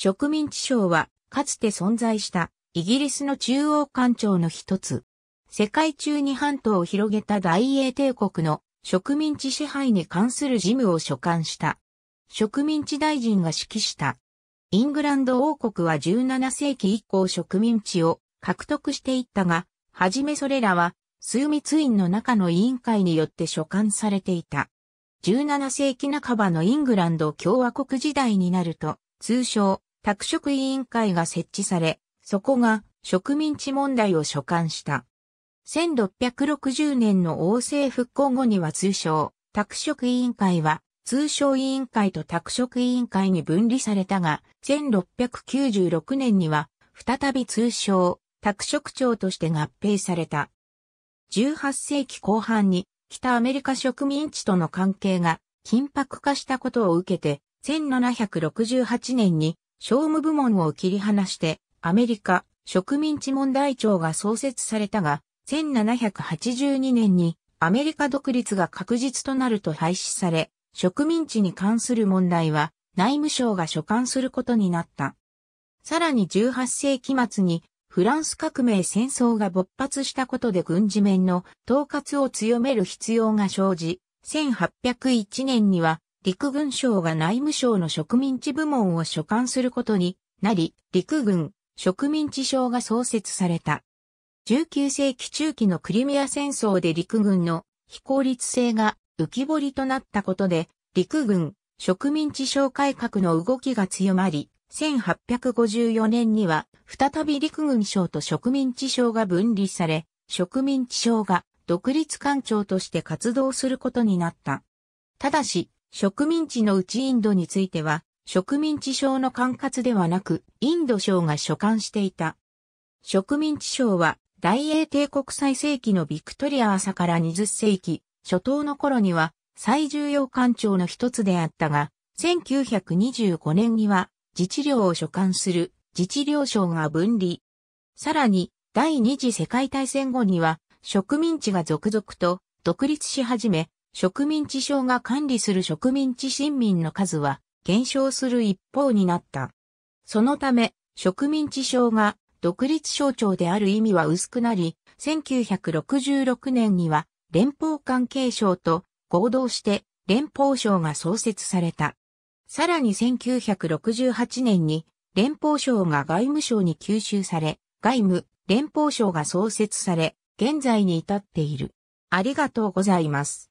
植民地省は、かつて存在したイギリスの中央官庁の一つ。世界中に半島を広げた大英帝国の植民地支配に関する事務を所管した。植民地大臣が指揮した。イングランド王国は17世紀以降植民地を獲得していったが、はじめそれらは、数密院の中の委員会によって所管されていた。17世紀半ばのイングランド共和国時代になると、通称、拓殖委員会が設置され、そこが植民地問題を所管した。1660年の王政復興後には通称、拓殖委員会は、通商委員会と拓殖委員会に分離されたが、1696年には、再び通称、拓殖庁として合併された。18世紀後半に、北アメリカ植民地との関係が緊迫化したことを受けて、1768年に商務部門を切り離して、アメリカ植民地問題庁が創設されたが、1782年にアメリカ独立が確実となると廃止され、植民地に関する問題は内務省が所管することになった。さらに18世紀末にフランス革命戦争が勃発したことで軍事面の統括を強める必要が生じ、1801年には陸軍省が内務省の植民地部門を所管することになり、陸軍、植民地省が創設された。19世紀中期のクリミア戦争で陸軍の非効率性が浮き彫りとなったことで、陸軍、植民地省改革の動きが強まり、1854年には再び陸軍省と植民地省が分離され、植民地省が独立官庁として活動することになった。ただし、植民地のうちインドについては、植民地省の管轄ではなく、インド省が所管していた。植民地省は、大英帝国最盛期のビクトリア朝から20世紀、初頭の頃には、最重要官庁の一つであったが、1925年には、自治領を所管する自治領省が分離。さらに、第二次世界大戦後には、植民地が続々と独立し始め、植民地省が管理する植民地市民の数は減少する一方になった。そのため、植民地省が独立省庁である意味は薄くなり、1966年には連邦関係省と合同して連邦省が創設された。さらに1968年に連邦省が外務省に吸収され、外務連邦省が創設され、現在に至っている。ありがとうございます。